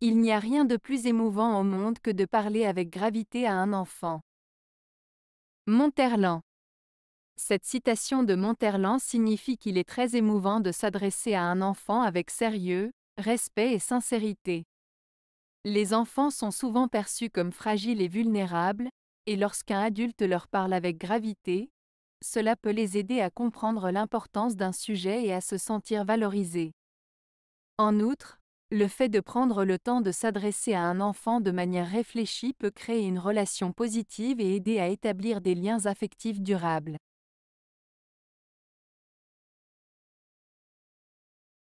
Il n'y a rien de plus émouvant au monde que de parler avec gravité à un enfant. Monterland. Cette citation de Monterland signifie qu'il est très émouvant de s'adresser à un enfant avec sérieux, respect et sincérité. Les enfants sont souvent perçus comme fragiles et vulnérables, et lorsqu'un adulte leur parle avec gravité, cela peut les aider à comprendre l'importance d'un sujet et à se sentir valorisés. En outre, le fait de prendre le temps de s'adresser à un enfant de manière réfléchie peut créer une relation positive et aider à établir des liens affectifs durables.